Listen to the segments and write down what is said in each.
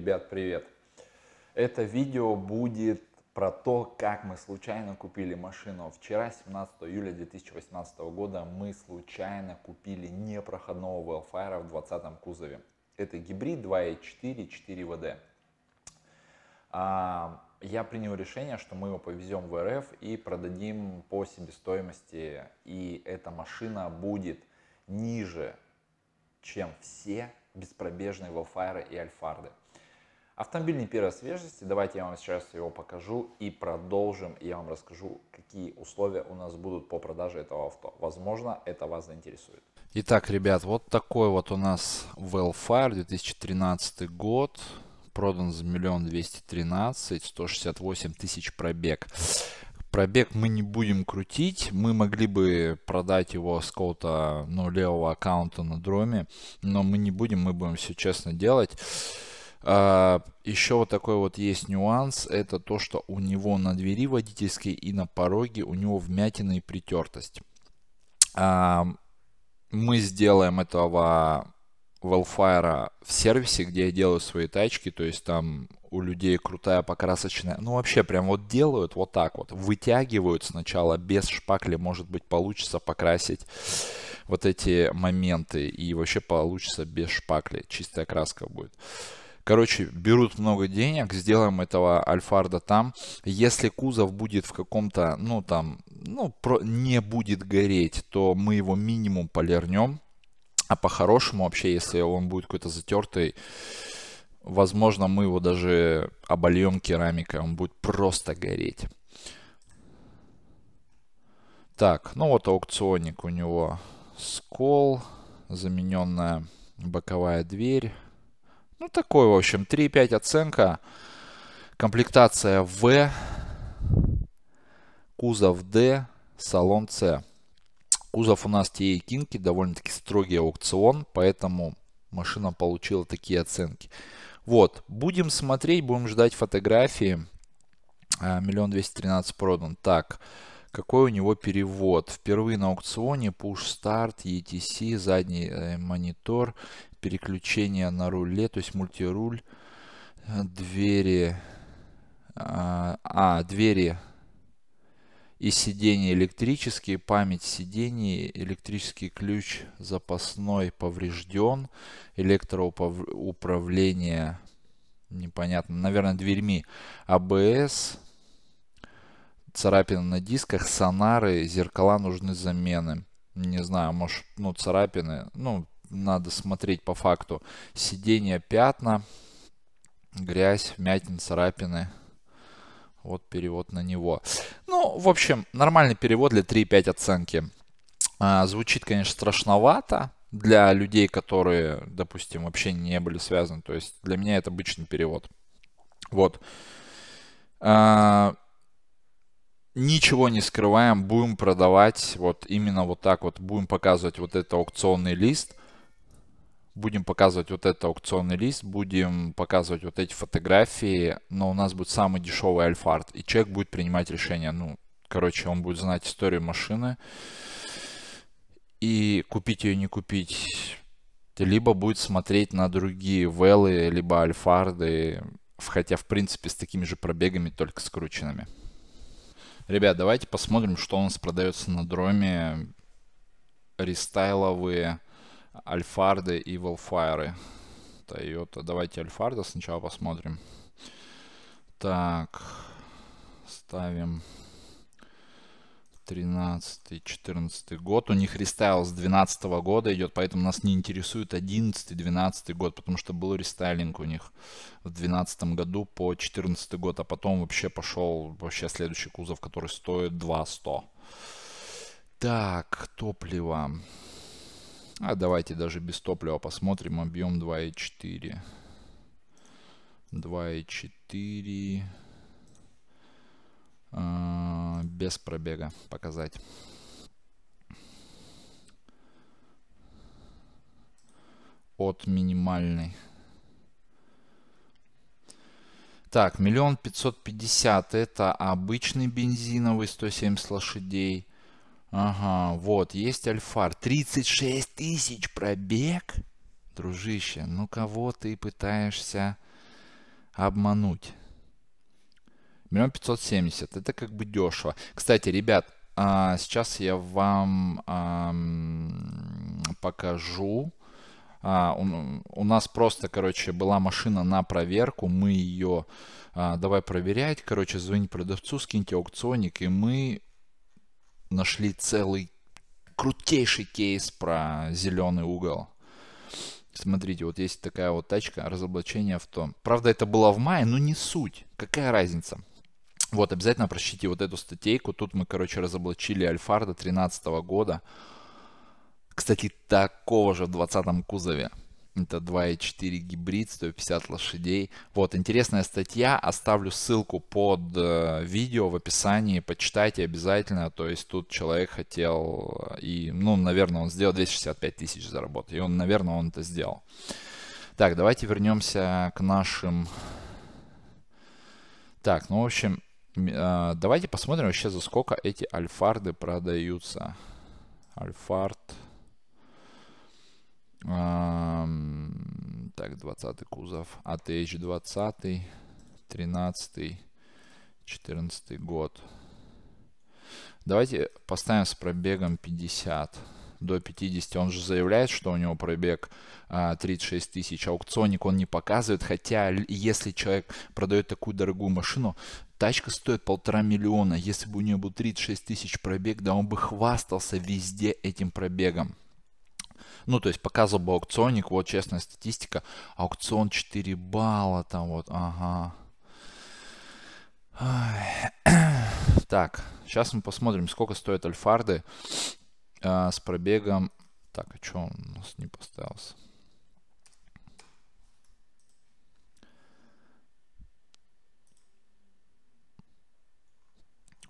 Ребят, привет! Это видео будет про то, как мы случайно купили машину. Вчера, 17 июля 2018 года, мы случайно купили непроходного Wellfire в 20 кузове. Это гибрид 2.4 4WD. А, я принял решение, что мы его повезем в РФ и продадим по себестоимости. И эта машина будет ниже, чем все беспробежные Wellfire и Альфарды. Автомобиль не первой свежести, давайте я вам сейчас его покажу и продолжим, я вам расскажу, какие условия у нас будут по продаже этого авто. Возможно, это вас заинтересует. Итак, ребят, вот такой вот у нас Wellfire 2013 год, продан за миллион двести тринадцать, сто шестьдесят восемь тысяч пробег. Пробег мы не будем крутить, мы могли бы продать его с какого-то ну, левого аккаунта на дроме, но мы не будем, мы будем все честно делать. А, Еще вот такой вот есть нюанс, это то, что у него на двери водительской и на пороге у него вмятина и притертость. А, мы сделаем этого Wellfire в сервисе, где я делаю свои тачки, то есть там у людей крутая покрасочная, ну вообще прям вот делают вот так вот, вытягивают сначала без шпакли, может быть получится покрасить вот эти моменты и вообще получится без шпакли, чистая краска будет. Короче, берут много денег, сделаем этого Альфарда там. Если кузов будет в каком-то, ну там, ну, про, не будет гореть, то мы его минимум полирнем. А по-хорошему вообще, если он будет какой-то затертый, возможно, мы его даже обольем керамикой, он будет просто гореть. Так, ну вот аукционник у него скол, замененная боковая дверь. Ну, такой, в общем, 3,5 оценка. Комплектация В, кузов Д, салон С. Кузов у нас TE Кинки, довольно-таки строгий аукцион, поэтому машина получила такие оценки. Вот, будем смотреть, будем ждать фотографии. А, миллион двести тринадцать продан. Так, какой у него перевод? Впервые на аукционе, push start, ETC, задний э, монитор, переключение на руле, то есть мультируль, э, двери, а, а двери и сиденья электрические, память сидений, электрический ключ запасной поврежден, электроуправление непонятно, наверное, дверьми, АБС, царапины на дисках, сонары, зеркала нужны замены. Не знаю, может, ну, царапины, ну, надо смотреть по факту. Сидение пятна, грязь, вмятины, царапины. Вот перевод на него. Ну, в общем, нормальный перевод для 3,5 оценки. А, звучит, конечно, страшновато для людей, которые, допустим, вообще не были связаны. То есть для меня это обычный перевод. Вот. А, ничего не скрываем, будем продавать вот именно вот так вот, будем показывать вот этот аукционный лист будем показывать вот этот аукционный лист, будем показывать вот эти фотографии, но у нас будет самый дешевый альфарт, и человек будет принимать решение, ну, короче, он будет знать историю машины, и купить ее, не купить, либо будет смотреть на другие велы, либо альфарды, хотя, в принципе, с такими же пробегами, только скрученными. Ребят, давайте посмотрим, что у нас продается на дроме. Рестайловые Альфарды и Волфайры. Toyota. Давайте Альфарда сначала посмотрим. Так, ставим 13-14 год. У них рестайл с 12 года идет, поэтому нас не интересует 11-12 год, потому что был рестайлинг у них в 12 году по 14 год, а потом вообще пошел вообще следующий кузов, который стоит 2 100. Так, топливо. А давайте даже без топлива посмотрим объем 2,4. 2,4 э, без пробега показать. От минимальной. Так, миллион пятьсот пятьдесят это обычный бензиновый 170 лошадей. Ага, вот, есть Альфар. 36 тысяч пробег? Дружище, ну кого ты пытаешься обмануть? Миллион 570 Это как бы дешево. Кстати, ребят, а, сейчас я вам покажу. А, у нас просто, короче, была машина на проверку. Мы ее а, давай проверять. Короче, звони продавцу, скиньте аукционник, и мы нашли целый крутейший кейс про зеленый угол. Смотрите, вот есть такая вот тачка, разоблачение авто. Правда, это было в мае, но не суть. Какая разница? Вот, обязательно прочтите вот эту статейку. Тут мы, короче, разоблачили Альфарда 2013 года. Кстати, такого же в 20 кузове. Это 2.4 гибрид, 150 лошадей. Вот, интересная статья. Оставлю ссылку под э, видео в описании. Почитайте обязательно. То есть тут человек хотел... Э, и, ну, наверное, он сделал 265 тысяч заработал. И он, наверное, он это сделал. Так, давайте вернемся к нашим... Так, ну, в общем, э, давайте посмотрим вообще, за сколько эти альфарды продаются. Альфард... Так, 20 кузов. АТХ 20, 13, 14 год. Давайте поставим с пробегом 50 до 50. Он же заявляет, что у него пробег а, 36 тысяч. Аукционник он не показывает, хотя если человек продает такую дорогую машину, тачка стоит полтора миллиона. Если бы у нее был 36 тысяч пробег, да он бы хвастался везде этим пробегом. Ну, то есть показывал бы аукционник, вот честная статистика, аукцион 4 балла там вот, ага. Так, сейчас мы посмотрим, сколько стоят альфарды а, с пробегом. Так, а что он у нас не поставился?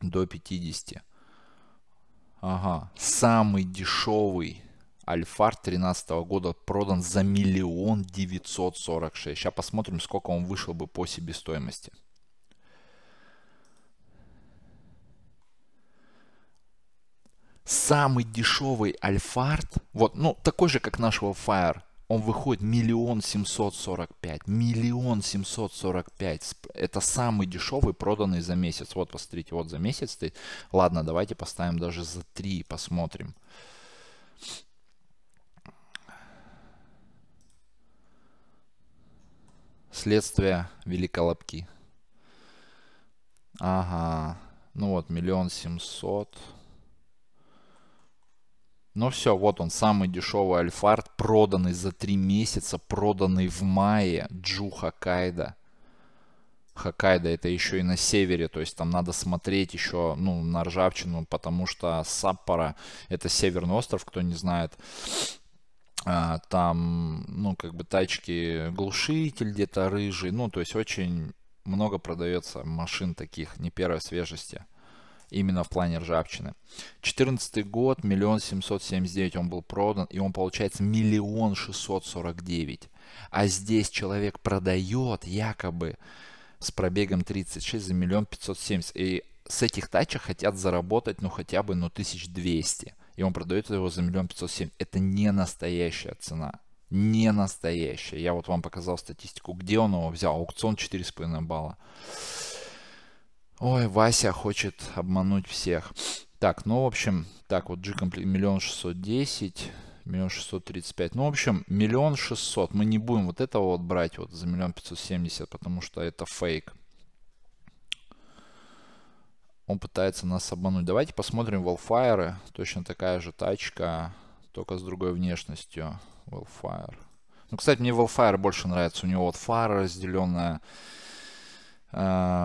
До 50. Ага, самый дешевый Альфар 2013 года продан за миллион девятьсот сорок шесть. Сейчас посмотрим, сколько он вышел бы по себестоимости. Самый дешевый Альфард, вот, ну, такой же, как нашего Fire, он выходит миллион семьсот сорок пять. Миллион семьсот сорок пять. Это самый дешевый проданный за месяц. Вот, посмотрите, вот за месяц стоит. Ладно, давайте поставим даже за три, посмотрим. Следствие великолапки. Ага. Ну вот, миллион семьсот. Ну все, вот он, самый дешевый альфард, проданный за три месяца, проданный в мае Джу Хакайда Хоккайдо это еще и на севере, то есть там надо смотреть еще ну, на ржавчину, потому что Саппора это северный остров, кто не знает, а, там, ну, как бы тачки, глушитель где-то рыжий, ну, то есть очень много продается машин таких, не первой свежести, именно в плане ржавчины. 14 год, миллион семьсот семьдесят девять он был продан, и он получается миллион шестьсот сорок девять. А здесь человек продает якобы с пробегом 36 за миллион пятьсот семьдесят. И с этих тачек хотят заработать, ну, хотя бы, ну, тысяч двести и он продает его за миллион пятьсот семь. Это не настоящая цена. Не настоящая. Я вот вам показал статистику, где он его взял. Аукцион 4,5 балла. Ой, Вася хочет обмануть всех. Так, ну, в общем, так, вот G-комплект миллион шестьсот десять миллион шестьсот тридцать пять. Ну, в общем, миллион шестьсот. Мы не будем вот этого вот брать вот за миллион пятьсот семьдесят, потому что это фейк. Он пытается нас обмануть. Давайте посмотрим Wallfire. Точно такая же тачка, только с другой внешностью. Wallfire. Ну, кстати, мне Wallfire больше нравится. У него вот фара разделенная э,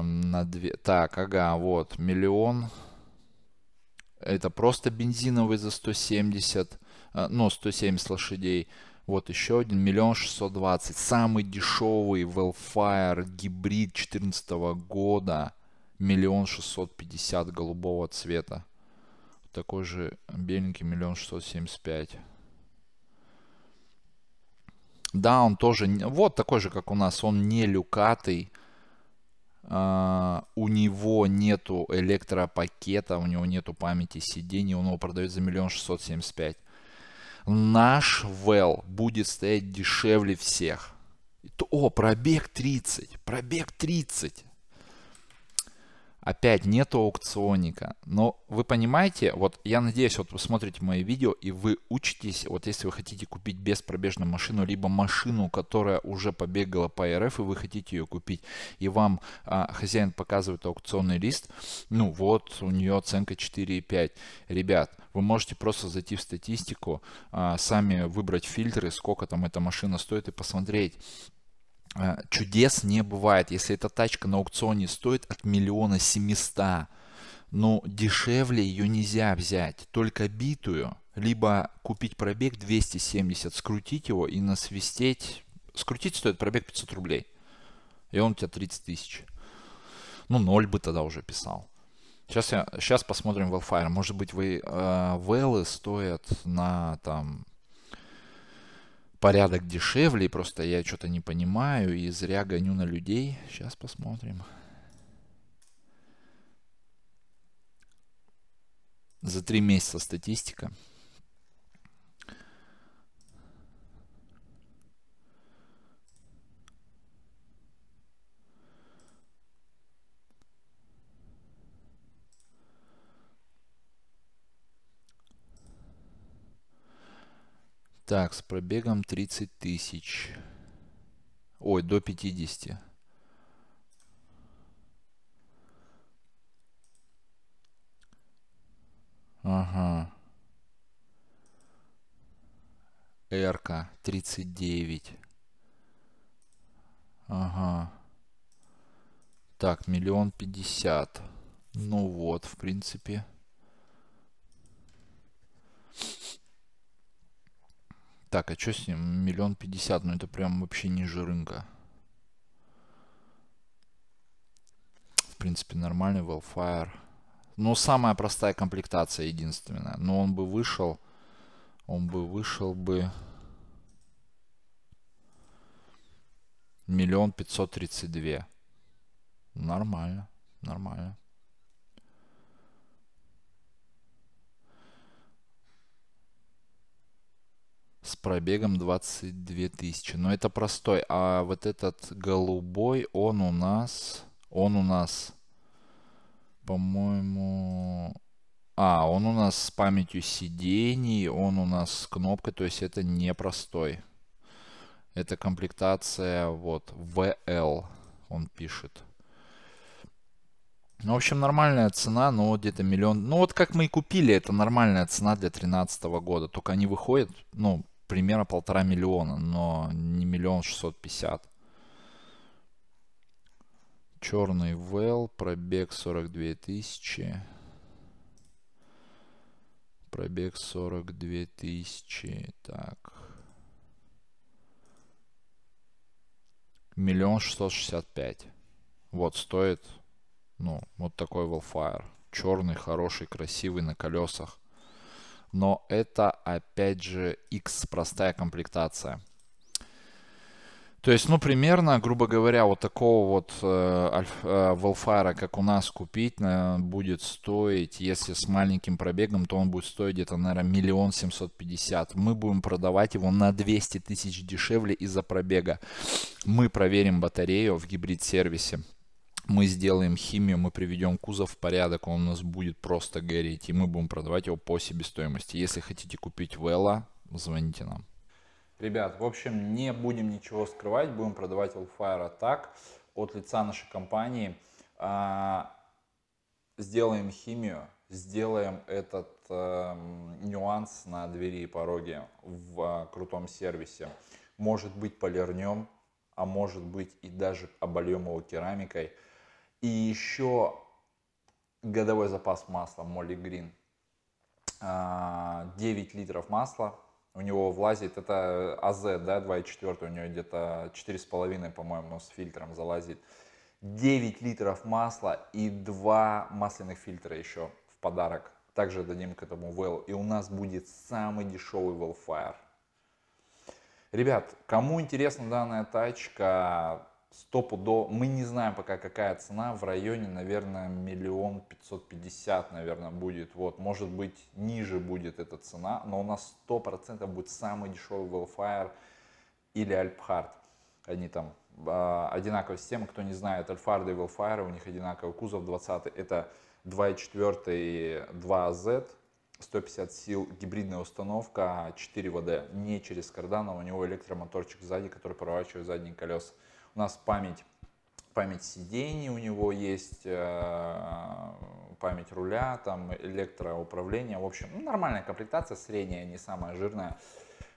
на две... Так, ага, вот, миллион. Это просто бензиновый за 170, э, ну, 170 лошадей. Вот еще один, миллион шестьсот двадцать. Самый дешевый Wellfire гибрид 2014 года миллион шестьсот пятьдесят голубого цвета. Такой же беленький миллион шестьсот семьдесят пять. Да, он тоже, вот такой же, как у нас, он не люкатый. Uh, у него нету электропакета, у него нету памяти сидений, он его продает за миллион шестьсот семьдесят пять. Наш Вэл будет стоять дешевле всех. О, пробег 30, пробег 30. Опять нету аукционника. Но вы понимаете, вот я надеюсь, вот вы смотрите мои видео и вы учитесь, вот если вы хотите купить беспробежную машину, либо машину, которая уже побегала по РФ и вы хотите ее купить, и вам а, хозяин показывает аукционный лист, ну вот у нее оценка 4,5. Ребят, вы можете просто зайти в статистику, а, сами выбрать фильтры, сколько там эта машина стоит и посмотреть. Э, чудес не бывает. Если эта тачка на аукционе стоит от миллиона семиста, но ну, дешевле ее нельзя взять, только битую, либо купить пробег 270, скрутить его и насвистеть. Скрутить стоит пробег 500 рублей, и он у тебя 30 тысяч. Ну, ноль бы тогда уже писал. Сейчас, я, сейчас посмотрим Wellfire. Может быть, вы, э, Веллы стоят на там порядок дешевле, просто я что-то не понимаю и зря гоню на людей. Сейчас посмотрим. За три месяца статистика. Так, с пробегом 30 тысяч. Ой, до 50. Ага. Эрка 39. Ага. Так, миллион пятьдесят. Ну вот, в принципе. Так, а что с ним? Миллион пятьдесят, ну это прям вообще ниже рынка. В принципе, нормальный Wellfire. Но ну, самая простая комплектация единственная. Но он бы вышел, он бы вышел бы... Миллион пятьсот тридцать две. Нормально, нормально. с пробегом 22 тысячи. Но это простой. А вот этот голубой, он у нас... Он у нас, по-моему... А, он у нас с памятью сидений, он у нас с кнопкой, то есть это не простой. Это комплектация, вот, VL, он пишет. Ну, в общем, нормальная цена, но ну, где-то миллион. Ну, вот как мы и купили, это нормальная цена для 2013 года. Только они выходят, ну, примерно полтора миллиона, но не миллион шестьсот пятьдесят. Черный вел, пробег 42 тысячи. Пробег 42 тысячи. Так. Миллион шестьсот шестьдесят пять. Вот стоит, ну, вот такой Wellfire. Черный, хороший, красивый, на колесах но это опять же X простая комплектация. То есть, ну, примерно, грубо говоря, вот такого вот э, э, как у нас, купить э, будет стоить, если с маленьким пробегом, то он будет стоить где-то, наверное, миллион семьсот пятьдесят. Мы будем продавать его на 200 тысяч дешевле из-за пробега. Мы проверим батарею в гибрид-сервисе мы сделаем химию, мы приведем кузов в порядок, он у нас будет просто гореть, и мы будем продавать его по себестоимости. Если хотите купить Вела, звоните нам. Ребят, в общем, не будем ничего скрывать, будем продавать Wildfire так от лица нашей компании. А, сделаем химию, сделаем этот эм, нюанс на двери и пороге в а, крутом сервисе. Может быть, полирнем, а может быть и даже обольем его керамикой – и еще годовой запас масла Молли Грин. 9 литров масла у него влазит, это АЗ, да, 2,4, у него где-то 4,5, по-моему, с фильтром залазит. 9 литров масла и 2 масляных фильтра еще в подарок. Также дадим к этому Well. И у нас будет самый дешевый Wellfire. Ребят, кому интересна данная тачка, стопудо, мы не знаем пока какая цена, в районе, наверное, миллион пятьсот пятьдесят, наверное, будет, вот, может быть, ниже будет эта цена, но у нас сто процентов будет самый дешевый Wellfire или Альпхард, они там э, а, одинаковая система, кто не знает, Альфарда и Wellfire, у них одинаковый кузов 20 это 2.4 2Z, 150 сил, гибридная установка, 4 ВД, не через кардана, у него электромоторчик сзади, который проворачивает задние колеса у нас память память сидений у него есть, э, память руля, там электроуправление. В общем, ну, нормальная комплектация, средняя, не самая жирная.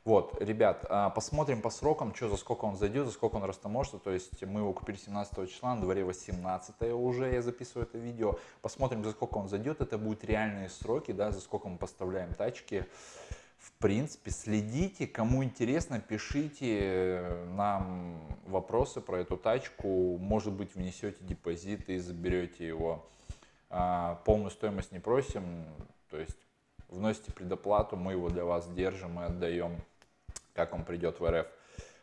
Вот, ребят, э, посмотрим по срокам, что за сколько он зайдет, за сколько он растаможится. То есть мы его купили 17 числа, на дворе 18 уже я записываю это видео. Посмотрим, за сколько он зайдет. Это будут реальные сроки, да, за сколько мы поставляем тачки в принципе, следите, кому интересно, пишите э, нам вопросы про эту тачку, может быть, внесете депозит и заберете его. А, полную стоимость не просим, то есть вносите предоплату, мы его для вас держим и отдаем, как он придет в РФ.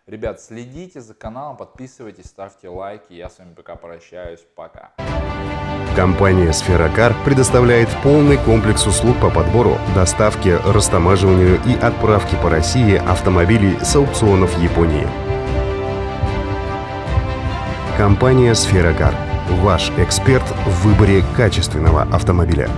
Ребят, следите за каналом, подписывайтесь, ставьте лайки. Я с вами пока прощаюсь. Пока. Компания «Сферокар» предоставляет полный комплекс услуг по подбору, доставке, растамаживанию и отправке по России автомобилей с аукционов Японии. Компания «Сферокар» – ваш эксперт в выборе качественного автомобиля.